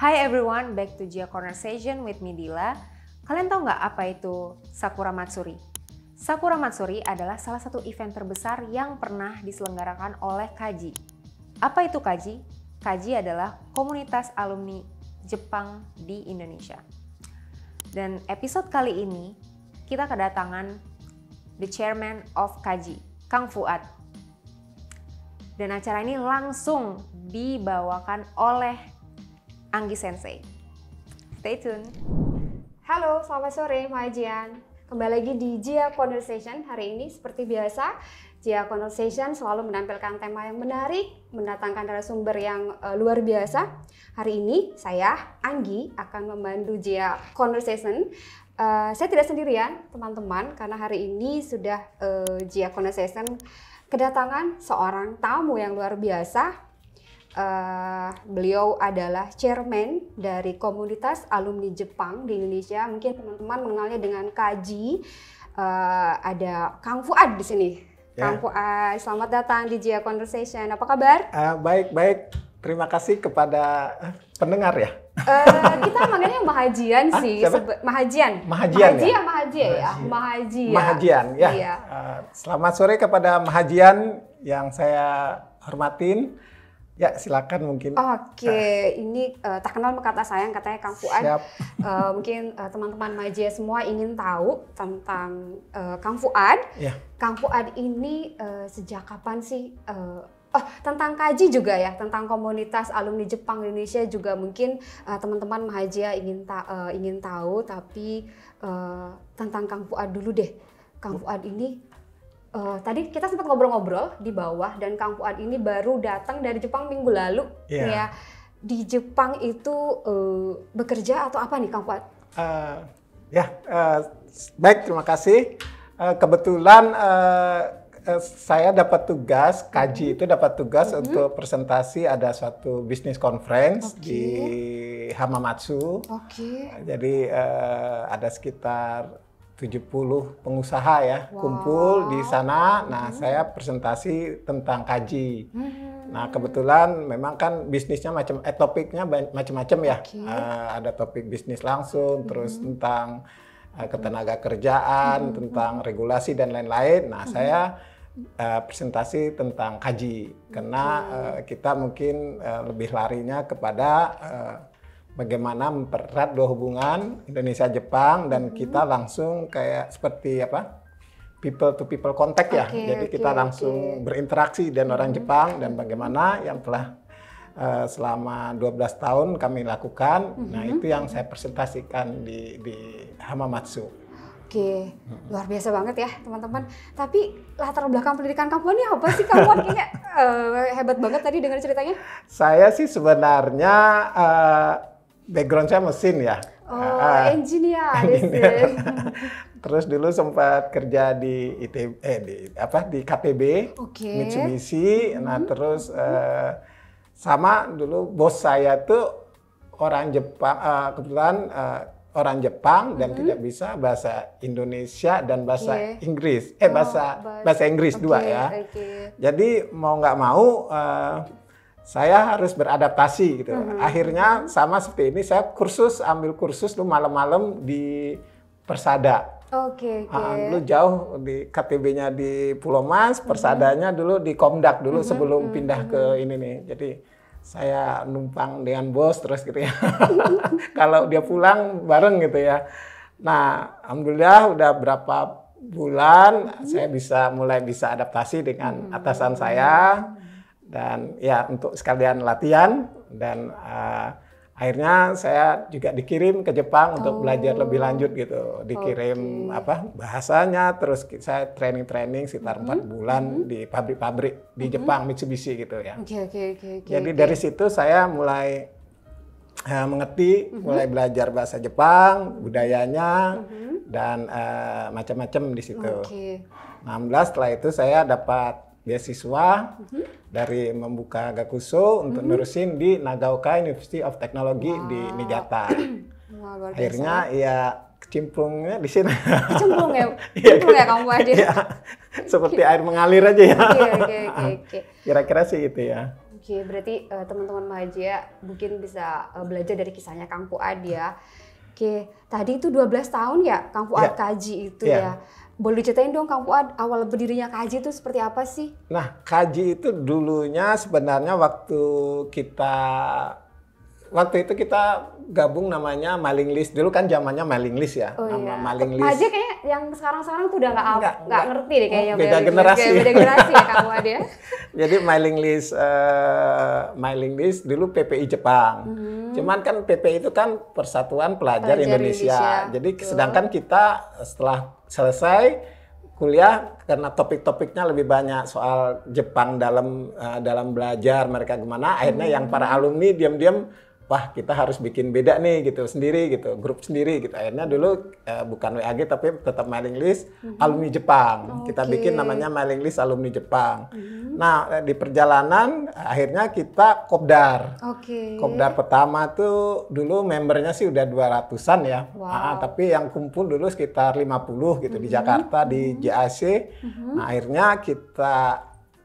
Hi everyone, back to Gia Conversation with Midila. Kalian tahu nggak apa itu Sakura Matsuri? Sakura Matsuri adalah salah satu event terbesar yang pernah diselenggarakan oleh Kaji. Apa itu Kaji? Kaji adalah komunitas alumni Jepang di Indonesia. Dan episode kali ini kita kedatangan the chairman of Kaji, Kang Fuad. Dan acara ini langsung dibawakan oleh Anggi Sensei. Stay tune. Halo, selamat sore Mai Kembali lagi di Jia Conversation hari ini seperti biasa Jia Conversation selalu menampilkan tema yang menarik, mendatangkan narasumber yang uh, luar biasa. Hari ini saya Anggi akan membantu Jia Conversation. Uh, saya tidak sendirian teman-teman karena hari ini sudah uh, Jia Conversation kedatangan seorang tamu yang luar biasa Uh, beliau adalah chairman dari komunitas alumni Jepang di Indonesia. Mungkin teman-teman mengenalnya dengan Kaji. Uh, ada Kang Fuad di sini. Yeah. Kang Fuad, selamat datang di Jia Conversation. Apa kabar? baik eh, baik, baik. Terima kasih kepada pendengar ya. Uh, kita manggilnya Mahajian sih. Hah, Sebe- Mahajian. Mahajian. Mahajian, ya? Mahajian ya. Mahajian. Mahajian ya. ya. Iya. Uh, selamat sore kepada Mahajian yang saya hormatin. Ya, silakan mungkin. Oke, okay. Nah. ini uh, tak kenal kata sayang katanya Kang Fuad. Siap. Uh, mungkin uh, teman-teman Maje semua ingin tahu tentang uh, Kang Fuad. Yeah. Kang Fuad ini uh, sejak kapan sih uh, Oh, tentang kaji juga ya, tentang komunitas alumni Jepang Indonesia juga mungkin uh, teman-teman mahajia ingin ta uh, ingin tahu tapi uh, tentang Kang Fuad dulu deh. Kang Fuad ini Uh, tadi kita sempat ngobrol-ngobrol di bawah dan Kang Fuad ini baru datang dari Jepang minggu lalu yeah. ya. Di Jepang itu uh, bekerja atau apa nih Kang Fuad? Uh, ya, uh, baik terima kasih. Uh, kebetulan uh, saya dapat tugas, Kaji hmm. itu dapat tugas -hmm. untuk presentasi ada suatu bisnis conference okay. di Hamamatsu. Oke. Okay. Jadi uh, ada sekitar 70 pengusaha ya wow. kumpul di sana. Nah, hmm. saya presentasi tentang kaji. Hmm. Nah, kebetulan memang kan bisnisnya macam eh topiknya macam-macam ya. Okay. Uh, ada topik bisnis langsung, hmm. terus tentang uh, ketenaga kerjaan, hmm. tentang regulasi dan lain-lain. Nah, hmm. saya uh, presentasi tentang kaji karena okay. uh, eh, kita mungkin uh, lebih larinya kepada uh, bagaimana mempererat dua hubungan Indonesia Jepang dan hmm. kita langsung kayak seperti apa people to people contact ya jadi okay, kita langsung okay. berinteraksi dengan orang hmm. Jepang dan hmm. bagaimana yang telah uh, selama 12 tahun kami lakukan nah, hmm. nah itu yang saya presentasikan di di Hamamatsu. Oke, hmm. luar biasa banget ya teman-teman. Tapi latar belakang pendidikan kamu ini apa sih? Kamu kan kayaknya uh, hebat banget tadi dengar ceritanya. Saya sih sebenarnya uh, background saya mesin ya. Oh, uh, engineer. engineer. Terus dulu sempat kerja di IT, eh di apa di KTB, okay. Mitsubishi. Hmm. Nah terus uh, sama dulu bos saya tuh orang Jepang, uh, kebetulan uh, orang Jepang dan mm -hmm. tidak bisa bahasa Indonesia dan bahasa okay. Inggris. Eh oh, bahasa bahasa Inggris okay, dua ya. Okay. Jadi mau nggak mau uh, saya harus beradaptasi gitu. Mm -hmm. Akhirnya sama seperti ini saya kursus ambil kursus lu malam-malam di Persada. Oke. Okay, ah, okay. lu jauh di KTB-nya di Pulau Mas, mm-hmm. Persadanya mm -hmm. dulu di Komdak dulu mm -hmm, sebelum mm -hmm. pindah ke mm-hmm. ini nih. Jadi saya numpang dengan bos terus gitu ya. Kalau dia pulang bareng gitu ya. Nah, alhamdulillah udah berapa bulan mm -hmm. saya bisa mulai bisa adaptasi dengan mm -hmm. atasan mm-hmm. saya dan ya untuk sekalian latihan dan uh, akhirnya saya juga dikirim ke Jepang oh. untuk belajar lebih oh, lanjut gitu dikirim okay. apa bahasanya terus saya training training sekitar mm-hmm. empat mm -hmm. bulan mm -hmm. di pabrik-pabrik di mm -hmm. Jepang Mitsubishi gitu ya okay, okay, okay, okay, jadi okay. dari situ saya mulai uh, mengerti mm -hmm. mulai belajar bahasa Jepang budayanya mm -hmm. dan uh, macam-macam di situ okay. 16 setelah itu saya dapat beasiswa mm -hmm. dari membuka Gakuso untuk mm -hmm. nerusin di Nagaoka University of Technology wow. di Niigata. Wow, Akhirnya ya kecimplungnya di sini. Kecimplung ya, iya, kecimplung ya kamu aja. ya, seperti air mengalir aja ya. Kira-kira okay, okay, Kira-kira sih itu ya. Oke, okay, berarti uh, teman-teman Mahajia mungkin bisa uh, belajar dari kisahnya Kang Fuad ya. Oke, okay. tadi itu 12 tahun ya Kang Fuad yeah. kaji itu yeah. ya. Boleh diceritain dong Kang Fuad, awal berdirinya Kaji itu seperti apa sih? Nah, Kaji itu dulunya sebenarnya waktu kita waktu itu kita gabung namanya mailing list dulu kan zamannya mailing list ya oh, nama iya. mailing list aja kayak yang sekarang sekarang tuh udah nggak enggak ngerti deh kayaknya beda kayak generasi beda generasi ya Fuad ya. jadi mailing list uh, mailing list dulu PPI Jepang hmm. cuman kan PPI itu kan Persatuan Pelajar, Pelajar Indonesia. Indonesia jadi tuh. sedangkan kita setelah selesai kuliah karena topik-topiknya lebih banyak soal Jepang dalam uh, dalam belajar mereka gimana akhirnya hmm. yang para hmm. alumni diam-diam wah kita harus bikin beda nih gitu sendiri gitu grup sendiri gitu akhirnya dulu eh, bukan WAG tapi tetap mailing list mm-hmm. alumni Jepang okay. kita bikin namanya mailing list alumni Jepang mm-hmm. nah eh, di perjalanan akhirnya kita kopdar okay. kopdar pertama tuh dulu membernya sih udah 200-an ya wow. nah, tapi yang kumpul dulu sekitar 50 gitu mm-hmm. di Jakarta di mm-hmm. JAC mm-hmm. nah, akhirnya kita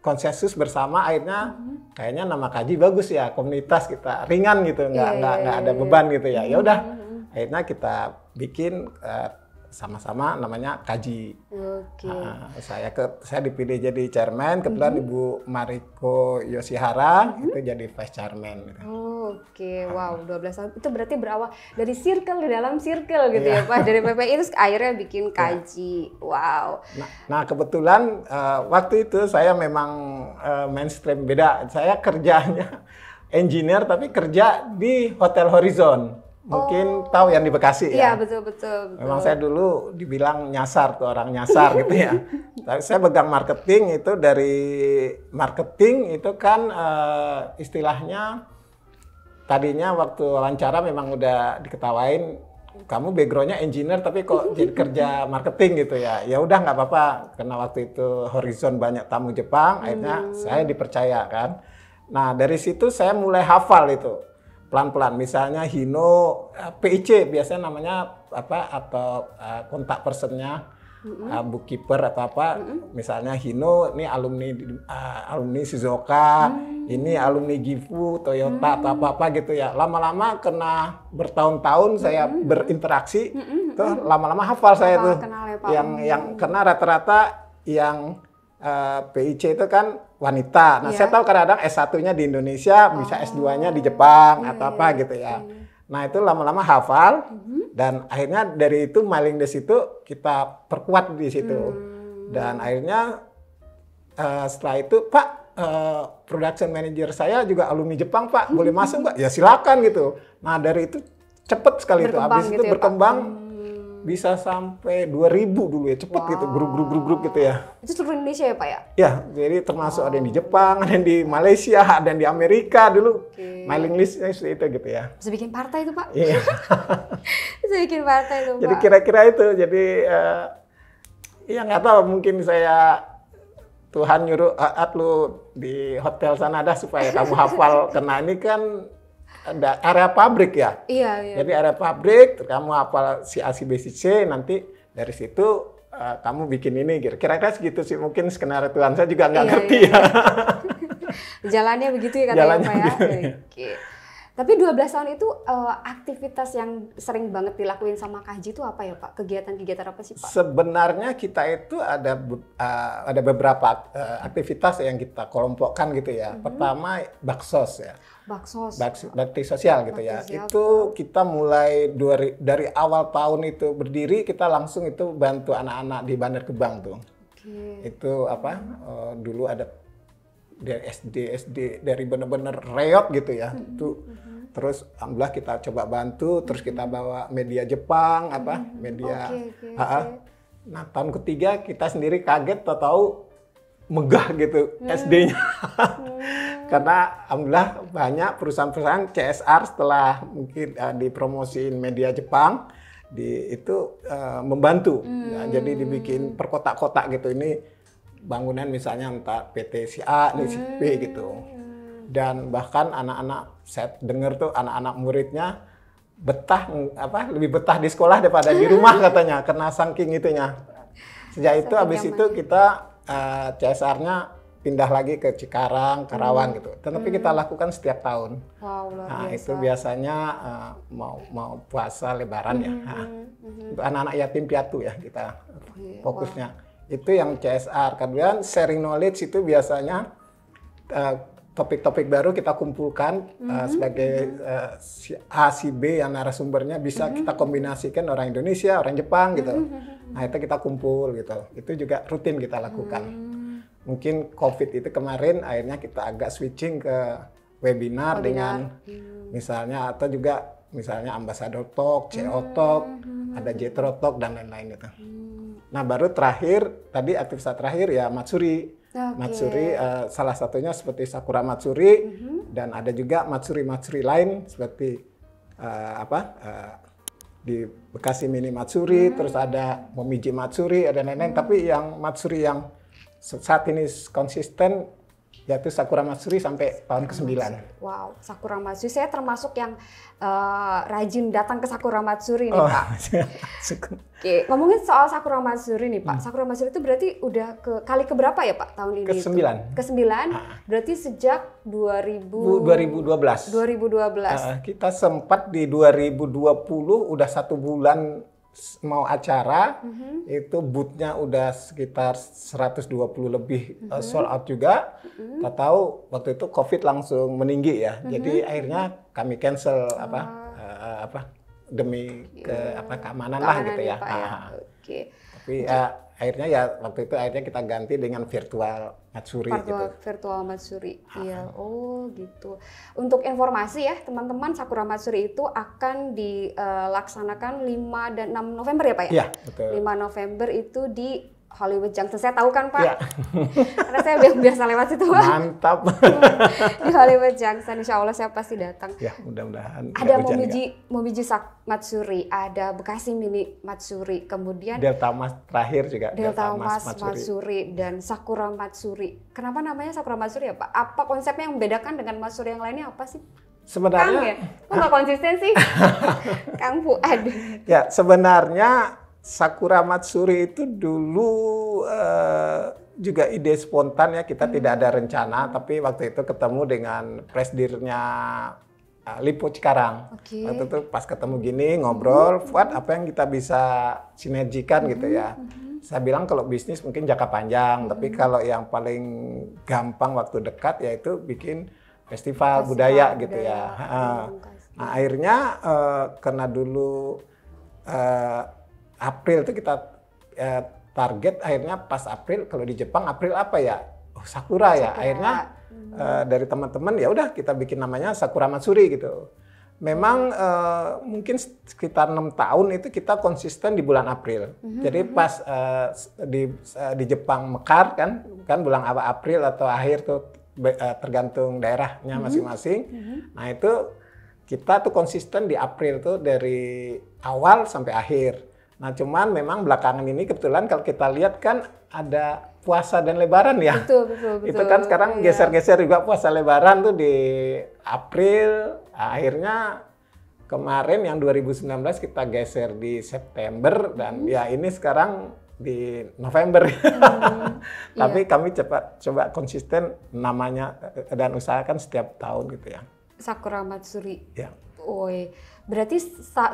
konsensus bersama akhirnya hmm. kayaknya nama kaji bagus ya komunitas kita ringan gitu nggak yeah, nggak yeah, nggak iya, ada iya, beban iya. gitu ya ya udah akhirnya kita bikin uh, sama-sama namanya kaji. Oke. Okay. Uh, saya ke saya dipilih jadi chairman kebetulan mm -hmm. Ibu Mariko Yoshihara mm -hmm. itu jadi vice chairman Oh, oke. Okay. Ah. Wow, 12 tahun. Itu berarti berawal dari circle di dalam circle gitu yeah. ya iya. Pak. Dari PPI itu akhirnya bikin iya. kaji. Yeah. Wow. Nah, nah kebetulan uh, waktu itu saya memang uh, mainstream beda. Saya kerjanya engineer tapi kerja di Hotel Horizon mungkin oh. tahu yang di Bekasi iya, ya. Iya betul, betul betul. Memang saya dulu dibilang nyasar tuh orang nyasar gitu ya. Tapi saya pegang marketing itu dari marketing itu kan uh, istilahnya tadinya waktu wawancara memang udah diketawain kamu backgroundnya engineer tapi kok jadi kerja marketing gitu ya ya udah nggak apa-apa karena waktu itu horizon banyak tamu Jepang hmm. akhirnya saya dipercaya kan nah dari situ saya mulai hafal itu pelan-pelan. Misalnya Hino eh, PIC biasanya namanya apa atau uh, kontak personnya mm-hmm. uh, bookkeeper atau apa. Mm-hmm. Misalnya Hino ini alumni uh, alumni Suzuka, mm-hmm. ini alumni Gifu, Toyota mm-hmm. atau hmm. apa-apa gitu ya. Lama-lama kena bertahun-tahun mm-hmm. saya berinteraksi, mm-hmm. tuh lama-lama hafal saya Apal tuh. Kenal ya, Yang yang kena rata-rata yang uh, PIC itu kan wanita. Nah, yeah. saya iya. tahu kadang-kadang S1-nya di Indonesia, oh. bisa S2-nya di Jepang yeah, atau iya, apa iya, gitu ya. Nah, itu lama-lama hafal mm-hmm. dan akhirnya dari itu maling di situ kita perkuat di situ. Mm. Dan akhirnya uh, setelah itu, Pak, uh, production manager saya juga alumni Jepang, Pak. Mm-hmm. Boleh masuk, Pak? Ya silakan gitu. Nah, dari itu cepet sekali berkembang itu. Habis gitu itu ya, berkembang Pak hmm bisa sampai 2000 dulu ya cepet gitu, wow. gitu grup grup grup grup gitu ya itu seluruh Indonesia ya pak ya ya jadi termasuk wow. ada yang di Jepang ada yang di Malaysia ada yang di Amerika dulu okay. mailing listnya itu gitu ya bisa bikin partai itu pak iya bisa bikin partai itu pak. jadi kira-kira itu jadi uh, ya nggak tahu mungkin saya Tuhan nyuruh eh, at lu di hotel sana dah supaya kamu hafal karena ini kan area pabrik ya. Iya, iya. Jadi area pabrik, kamu apa si A, si B, si C, nanti dari situ uh, kamu bikin ini gitu. Kira-kira segitu sih mungkin skenario Tuhan saya juga nggak iya, ngerti iya. ya. Jalannya begitu ya katanya Jalannya Pak ya. Gitu. Oke. Tapi 12 tahun itu uh, aktivitas yang sering banget dilakuin sama Kaji itu apa ya Pak? Kegiatan-kegiatan apa sih Pak? Sebenarnya kita itu ada uh, ada beberapa uh, aktivitas yang kita kelompokkan gitu ya. Mm -hmm. Pertama baksos ya. Baksos. Baks, bakti sosial gitu ya. bakti ya. Sosial, itu kita mulai dari, dari awal tahun itu berdiri kita langsung itu bantu anak-anak di Bandar Kebang tuh. Okay. Itu apa? Uh, dulu ada dari SD SD dari benar-benar reot gitu ya mm -hmm. tuh mm-hmm. terus alhamdulillah kita coba bantu terus kita mm-hmm. bawa media Jepang apa mm-hmm. media okay, okay, okay. nah tahun ketiga kita sendiri kaget tau tahu megah gitu hmm. SD-nya mm. karena alhamdulillah banyak perusahaan-perusahaan CSR setelah mungkin uh, dipromosiin media Jepang di itu uh, membantu hmm. nah, jadi dibikin mm. perkotak-kotak gitu ini bangunan misalnya entah PT si A nih si B hmm. gitu dan bahkan anak-anak saya dengar tuh anak-anak muridnya betah apa lebih betah di sekolah daripada di rumah katanya karena saking itunya sejak itu habis itu kita uh, eh, CSR-nya pindah lagi ke Cikarang, Karawang hmm. gitu. Tetapi hmm. kita lakukan setiap tahun. Wow, luar nah, itu biasanya uh, mau mau puasa Lebaran ya. hmm. ya. hmm. Untuk anak-anak yatim piatu ya kita fokusnya. Wow itu yang CSR. Kemudian sharing knowledge itu biasanya eh, topik-topik uh, baru kita kumpulkan mm-hmm. uh, sebagai uh, A si B yang narasumbernya bisa mm-hmm. kita kombinasikan orang Indonesia, orang Jepang gitu. Mm-hmm. Nah itu kita kumpul gitu. Itu juga rutin kita lakukan. Mm-hmm. Mungkin COVID itu kemarin akhirnya kita agak switching ke webinar, webinar. dengan iya. misalnya atau juga misalnya ambasador talk, CO talk, hmm ada jetro talk dan lain-lain gitu. Hmm. Nah baru terakhir tadi aktivitas terakhir ya matsuri. Okay. Matsuri uh, salah satunya seperti sakura matsuri mm -hmm. dan ada juga matsuri-matsuri lain seperti uh, apa uh, di Bekasi mini matsuri, mm. terus ada momiji matsuri, ada nenek Tapi yang matsuri yang saat ini konsisten Ya itu Sakura Matsuri sampai tahun ke-9. Wow, Sakura Matsuri. Saya termasuk yang uh, rajin datang ke Sakura Matsuri nih, oh. Pak. Oke, ngomongin soal Sakura Matsuri nih, Pak. Hmm. Sakura Matsuri itu berarti udah ke kali ke berapa ya, Pak, tahun ini? Ke-9. Ke-9. Ah. Berarti sejak 2000 2012. 2012. Uh, kita sempat di 2020 udah satu bulan mau acara mm -hmm. itu bootnya udah sekitar 120 lebih mm -hmm. uh, sold out juga. Mm -hmm. Tak tahu waktu itu COVID langsung meninggi ya. Mm -hmm. Jadi akhirnya kami cancel oh. apa uh, apa demi yeah. ke apa keamanan, keamanan lah gitu ya. ya, ya? Ah. Oke. Okay. Tapi ya, akhirnya ya waktu itu akhirnya kita ganti dengan virtual matsuri virtual, gitu. Virtual matsuri, iya. Oh gitu. Untuk informasi ya teman-teman, Sakura Matsuri itu akan dilaksanakan eh, 5 dan 6 November ya Pak ya? Iya, betul. 5 November itu di Hollywood Junction. Saya tahu kan Pak, ya. karena saya biasa lewat situ Pak. Mantap. di Hollywood Junction, Insya Allah saya pasti datang. Ya, mudah-mudahan. Ada Momiji, ya. Momiji Sak Matsuri, ada Bekasi Mini Matsuri, kemudian Delta Mas terakhir juga. Delta, Delta Mas, Mas Matsuri. Matsuri dan Sakura Matsuri. Kenapa namanya Sakura Matsuri ya Pak? Apa konsepnya yang membedakan dengan Matsuri yang lainnya apa sih? Sebenarnya, Kang ya, kok nggak konsisten sih, Kang Fuad? Ya sebenarnya Sakura Matsuri itu dulu uh, juga ide spontan ya kita hmm. tidak ada hmm. rencana tapi waktu itu ketemu dengan presdirnya uh, eh, Lipo Cikarang. Okay. Waktu itu pas ketemu gini ngobrol, buat hmm. apa yang kita bisa sinergikan hmm. gitu ya. Hmm. Saya bilang kalau bisnis mungkin jangka panjang, hmm. tapi kalau yang paling gampang waktu dekat yaitu bikin festival, festival budaya, budaya gitu ya. Nah, akhirnya uh, karena dulu uh, April itu kita eh, target akhirnya pas April kalau di Jepang April apa ya? Oh, sakura, ya. sakura ya. Akhirnya hmm. eh, dari teman-teman ya udah kita bikin namanya Sakura Matsuri gitu. Memang eh, mungkin sekitar enam tahun itu kita konsisten di bulan April. hmm Jadi hmm, hmm. pas eh, di eh, di Jepang mekar kan kan bulan April atau akhir tuh eh, tergantung daerahnya hmm. masing-masing. hmm. hmm Nah itu kita tuh konsisten di April tuh dari awal sampai akhir. Nah, cuman memang belakangan ini kebetulan kalau kita lihat kan ada puasa dan lebaran ya. Betul, betul, betul. Itu kan sekarang iya. geser-geser juga puasa lebaran tuh di April. Nah, akhirnya kemarin yang 2019 kita geser di September dan hmm. ya ini sekarang di November. Hmm, iya. Tapi iya. kami cepat coba konsisten namanya dan usahakan setiap tahun gitu ya. Sakura Matsuri. Ya. Oi. Berarti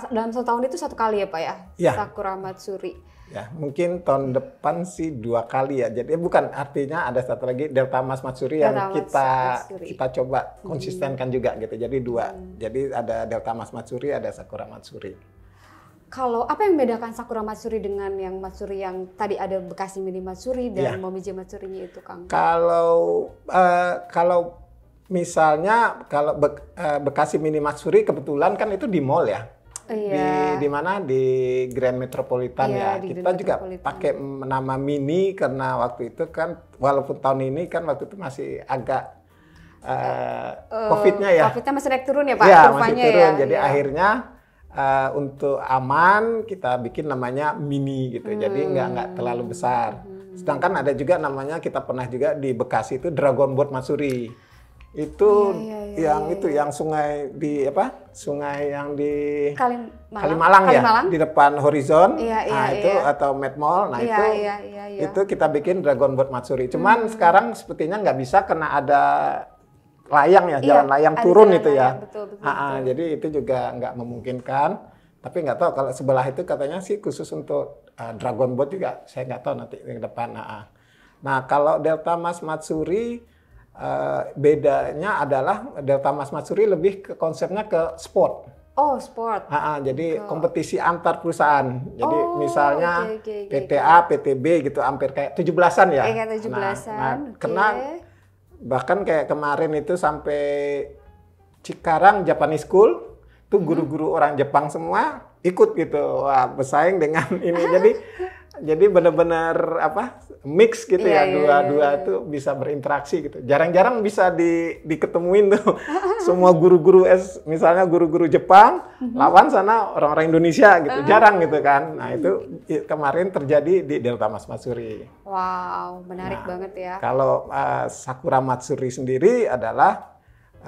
dalam satu tahun itu satu kali ya Pak ya? ya. Sakura Matsuri. Ya, mungkin tahun depan sih dua kali ya. Jadi eh, bukan artinya ada satu lagi Delta Mas Matsuri yang Delta kita Matsuri. kita coba hmm. konsistenkan hmm. juga gitu. Jadi dua. Hmm. Jadi ada Delta Mas Matsuri, ada Sakura Matsuri. Kalau apa yang membedakan Sakura Matsuri dengan yang Matsuri yang tadi ada Bekasi Mini Matsuri dan ya. Momiji matsuri itu Kang? Kalau uh, kalau misalnya kalau Be eh, Bekasi Mini Matsuri kebetulan kan itu di mall ya. Iya. Di, di mana di Grand Metropolitan iya, ya. Kita Grand juga pakai nama Mini karena waktu itu kan walaupun tahun ini kan waktu itu masih agak Uh, COVID-nya ya. COVID-nya masih naik turun ya Pak? ya masih turun. Ya? Jadi iya. akhirnya uh, untuk aman kita bikin namanya mini gitu. Hmm. Jadi nggak nggak terlalu besar. Hmm. Sedangkan ada juga namanya kita pernah juga di Bekasi itu Dragon Boat Masuri itu ya, ya, ya, yang ya, ya. itu iya. yang sungai di apa sungai yang di Kalimalang, Kalimalang, ya Kalimalang? di depan horizon ya, ya, nah ya, itu ya. atau Met Mall nah ya, itu ya, ya, ya. itu kita bikin dragon boat matsuri cuman hmm. sekarang sepertinya nggak bisa karena ada layang ya ya jalan layang turun jalan itu ya. layang, ya betul, betul, betul. Aa, jadi itu juga nggak memungkinkan tapi nggak tahu kalau sebelah itu katanya sih khusus untuk uh, dragon boat juga saya nggak tahu nanti ke depan nah, nah kalau delta mas matsuri Eh, bedanya adalah Delta Mas Matsuri lebih ke konsepnya ke sport. Oh, sport. Ha -ha, jadi ke... kompetisi antar perusahaan. Jadi oh, misalnya okay, okay, PTA, PT PTB gitu hampir kayak 17-an ya. Kayak 17-an. Nah, nah okay. kena bahkan kayak kemarin itu sampai Cikarang Japanese School tuh guru-guru orang Jepang semua ikut gitu. Wah, bersaing dengan ini. Jadi jadi benar-benar apa mix gitu yeah, ya dua-dua iya, yeah, iya. tuh bisa berinteraksi gitu. Jarang-jarang bisa di diketemuin tuh semua guru-guru es misalnya guru-guru Jepang mm-hmm. lawan sana orang-orang Indonesia gitu. Uh. Jarang gitu kan. Nah, itu kemarin terjadi di Delta Mas Matsuri. Wow, menarik nah, banget ya. Kalau uh, Sakura Matsuri sendiri adalah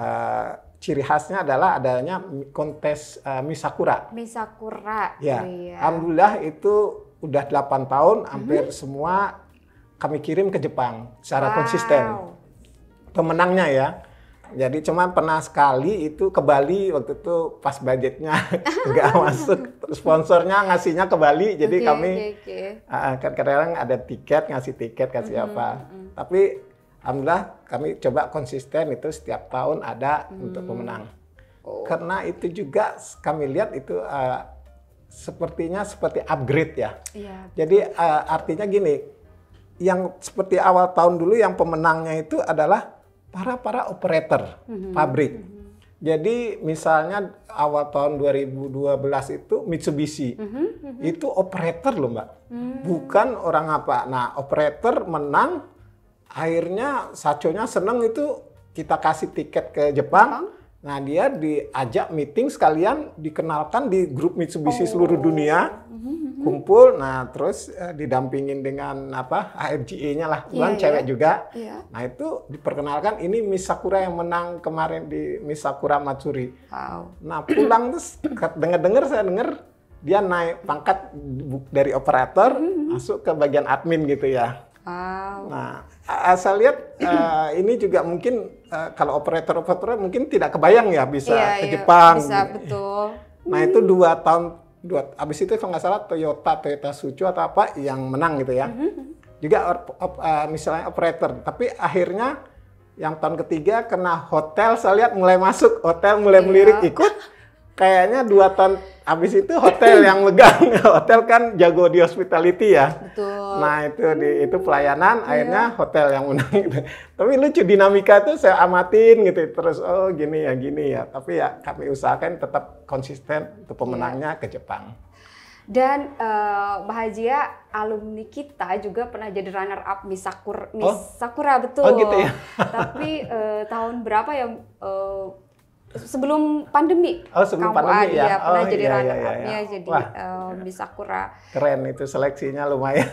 uh, ciri khasnya adalah adanya kontes uh, misakura. Misakura. Ya. Iya. Alhamdulillah itu udah 8 tahun mhm. hampir hmm. semua kami kirim ke Jepang secara wow. konsisten. Pemenangnya ya. Jadi cuma pernah sekali itu ke Bali waktu itu pas budgetnya nggak masuk, sponsornya ngasihnya ke Bali, jadi okay, kami okay, okay. Uh, kadang-kadang ada tiket ngasih tiket kasih mm-hmm, apa. Mm-hmm. Tapi alhamdulillah kami coba konsisten itu setiap tahun ada mm-hmm. untuk hmm. pemenang. Oh. Karena itu juga kami lihat itu uh, sepertinya seperti upgrade ya. Iya. Jadi uh, artinya gini, yang seperti awal tahun dulu yang pemenangnya itu adalah para para operator mm-hmm. pabrik. Mm-hmm. Jadi misalnya awal tahun 2012 itu Mitsubishi mm-hmm. Mhm. Mitsubishi itu operator loh mbak, mm-hmm. bukan orang apa. Nah operator menang, akhirnya saconya seneng itu kita kasih tiket ke Jepang. Jepang? Nah, dia diajak meeting sekalian dikenalkan di grup Mitsubishi oh. seluruh dunia. Kumpul, nah terus uh, didampingin dengan apa? ARGE-nya lah, bukan yeah, cewek yeah. juga. Yeah. Nah, itu diperkenalkan ini Miss Sakura yang menang kemarin di Miss Sakura Matsuri. Wow. Nah, pulang terus denger dengar saya dengar dia naik pangkat dari operator mm-hmm. masuk ke bagian admin gitu ya. Wow. Nah, saya lihat uh, ini juga mungkin uh, kalau operator-operator mungkin tidak kebayang ya bisa iya, ke iya, Jepang. bisa gitu. betul. Nah itu dua tahun dua abis itu kalau nggak salah Toyota Toyota Suzuki atau apa yang menang gitu ya. Mm-hmm. Juga or, op, uh, misalnya operator, tapi akhirnya yang tahun ketiga kena hotel saya lihat mulai masuk hotel mulai iya. melirik ikut kayaknya dua tahun habis itu hotel yang megang hotel kan jago di hospitality ya Betul. nah itu di itu pelayanan yeah. akhirnya hotel yang menang gitu. tapi lucu dinamika tuh saya amatin gitu terus oh gini ya gini ya tapi ya kami usahakan tetap konsisten untuk iya. pemenangnya yeah. ke Jepang dan uh, eh, bahagia alumni kita juga pernah jadi runner up Miss Sakura, Miss oh? Sakura betul. Oh gitu ya. Tapi uh, tahun berapa ya uh, sebelum pandemi. Oh, sebelum Kamu pandemi ya. pernah oh, jadi iya, iya runner iya, iya. jadi Wah, um, eh, iya. di Sakura Keren itu seleksinya lumayan.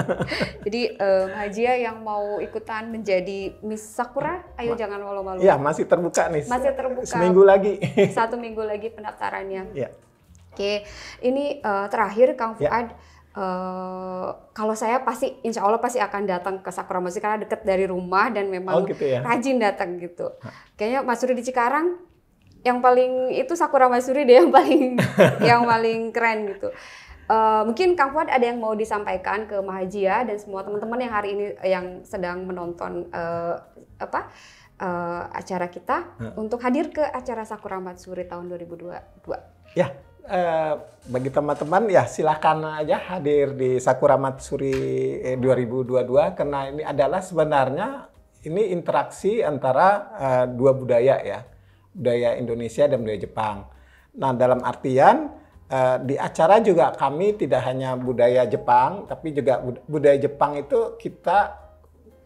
jadi um, Hajia yang mau ikutan menjadi Miss Sakura, ayo Ma jangan malu-malu. Ya, masih terbuka nih. Masih terbuka. Seminggu lagi. Satu minggu lagi pendaftarannya. Ya. Oke, ini uh, terakhir Kang iya. Fuad. Ya Eh, kalau saya pasti insya Allah pasti akan datang ke Sakura Sakramosi karena deket dari rumah dan memang oh, gitu ya? rajin datang gitu. Kayaknya Mas Suri di Cikarang yang paling itu Sakura Masuri deh yang paling yang paling keren gitu. Uh, mungkin Kang Fuad ada yang mau disampaikan ke Mahajia dan semua teman-teman yang hari ini yang sedang menonton uh, apa uh, acara kita hmm. untuk hadir ke acara Sakura Matsuri tahun 2022. Ya, Eh, bagi teman-teman ya silahkan aja hadir di Sakura Matsuri 2022 eh, karena ini adalah sebenarnya ini interaksi antara uh, dua budaya ya budaya Indonesia dan budaya Jepang. Nah dalam artian uh, di acara juga kami tidak hanya budaya Jepang tapi juga budaya Jepang itu kita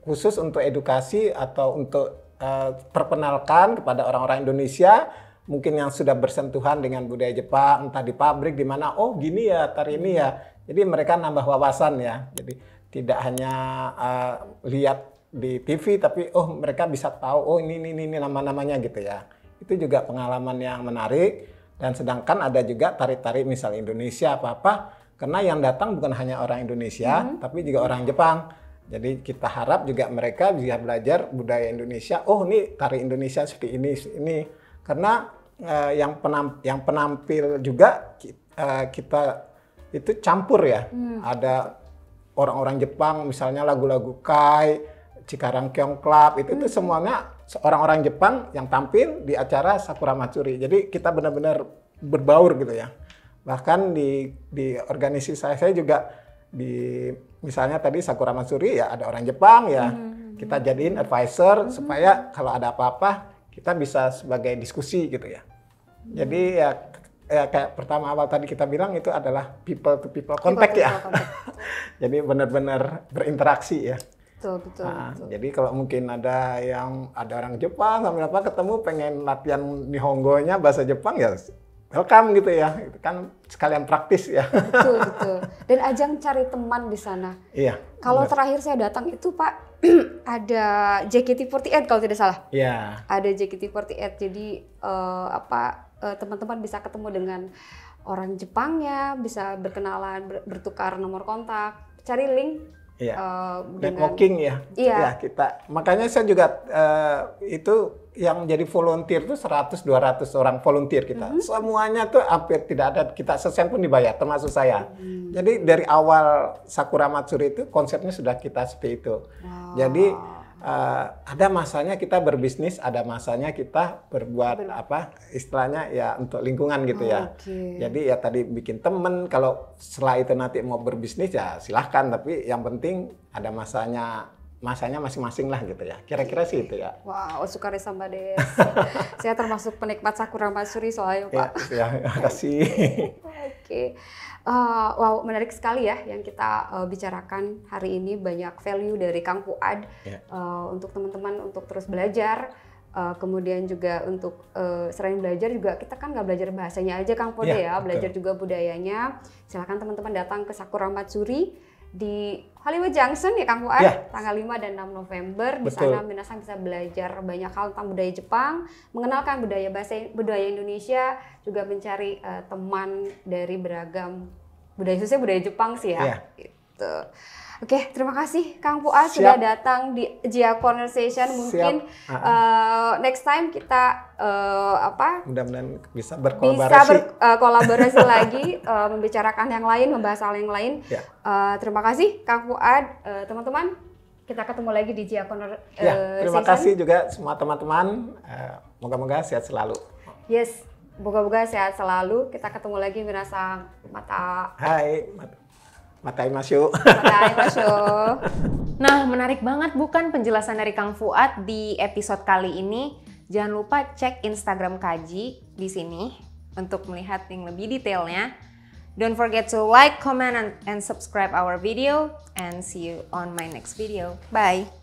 khusus untuk edukasi atau untuk uh, perkenalkan kepada orang-orang Indonesia mungkin yang sudah bersentuhan dengan budaya Jepang, entah di pabrik di mana, oh gini ya tari ini ya. Jadi mereka nambah wawasan ya. Jadi tidak hanya uh, lihat di TV, tapi oh mereka bisa tahu, oh ini ini ini nama-namanya gitu ya. Itu juga pengalaman yang menarik. Dan sedangkan ada juga tari-tari misal Indonesia apa-apa, karena yang datang bukan hanya orang Indonesia, mm -hmm. tapi juga orang Jepang. Jadi kita harap juga mereka bisa belajar budaya Indonesia. Oh, ini tari Indonesia seperti ini, ini. Karena uh, yang penam yang penampil juga uh, kita itu campur ya. Hmm. Ada orang-orang Jepang misalnya lagu-lagu Kai, Cikarang Kyong Club itu hmm. tuh semuanya orang-orang Jepang yang tampil di acara Sakura Matsuri. Jadi kita benar-benar berbaur gitu ya. Bahkan di di organisasi saya, saya juga di misalnya tadi Sakura Matsuri ya ada orang Jepang ya. Hmm. hmm, hmm. Kita jadiin advisor hmm. supaya kalau ada apa-apa kita bisa sebagai diskusi gitu ya. Jadi ya ya kayak pertama awal tadi kita bilang itu adalah people to people contact ya. jadi benar-benar berinteraksi ya. Betul, betul, nah, betul. Jadi kalau mungkin ada yang ada orang Jepang sampai apa ketemu pengen latihan di nya bahasa Jepang ya welcome gitu ya. Itu kan sekalian praktis ya. Betul, betul. Dan ajang cari teman di sana. Iya. Kalau benar. terakhir saya datang itu Pak ada JKT48 kalau tidak salah. Iya. Ada JKT48. Jadi uh, apa Eh, teman-teman bisa ketemu dengan orang Jepangnya, bisa berkenalan, ber bertukar nomor kontak, cari link Iya. Uh, networking ya. Iya. Ya, kita. Makanya saya juga uh, itu yang jadi volunteer itu 100 200 orang volunteer kita. Mm -hmm. Semuanya tuh hampir tidak ada kita sesen pun dibayar termasuk saya. Mm -hmm. Jadi dari awal Sakura Matsuri itu konsepnya sudah kita seperti itu. Wow. Jadi uh, ada masanya kita berbisnis, ada masanya kita berbuat apa istilahnya ya untuk lingkungan gitu oh, ya. Ah, okay. Jadi ya tadi bikin temen. Kalau setelah itu nanti mau berbisnis ya silahkan. Tapi yang penting ada masanya masanya masing-masing lah gitu ya. Kira-kira sih itu ya. Wow, oh, suka desa Mbak Des. Saya termasuk penikmat Sakura Masuri soalnya Pak. Ya, ya, kasih. Oke, okay. uh, eh, wow menarik sekali ya yang kita uh, bicarakan hari ini banyak value dari Kang Fuad yeah. Ya. uh, untuk teman-teman untuk terus belajar. Uh, kemudian juga untuk uh, selain belajar juga kita kan nggak belajar bahasanya aja Kang Pode yeah, ya, belajar okay. juga budayanya. Silakan teman-teman datang ke Sakura Matsuri di Hollywood Junction ya Kang Fuad, yeah. tanggal 5 dan 6 November. Di Betul. sana Minasang bisa belajar banyak hal tentang budaya Jepang, mengenalkan budaya bahasa budaya Indonesia, juga mencari uh, teman dari beragam budaya khususnya budaya Jepang sih ya. Yeah. Gitu. Oke, terima kasih Kang Fuad Siap. sudah datang di Jia Conversation. Mungkin Uh, ah, -huh. Ah. uh, eh, next time kita uh, apa? Mudah-mudahan bisa berkolaborasi. Bisa berkolaborasi eh, uh, lagi uh, membicarakan yang lain, membahas hal yang lain. Ya. Uh, terima kasih Kang Fuad, uh, teman-teman. Kita ketemu lagi di Jia Conversation. Uh, ya, terima kasih juga semua teman-teman. Uh, moga-moga sehat selalu. Yes. Moga-moga sehat selalu. Kita ketemu lagi Mirasa Mata. Hai. Matai masuk. Matai masuk. Nah, menarik banget bukan penjelasan dari Kang Fuad di episode kali ini. Jangan lupa cek Instagram Kaji di sini untuk melihat yang lebih detailnya. Don't forget to like, comment, and subscribe our video. And see you on my next video. Bye.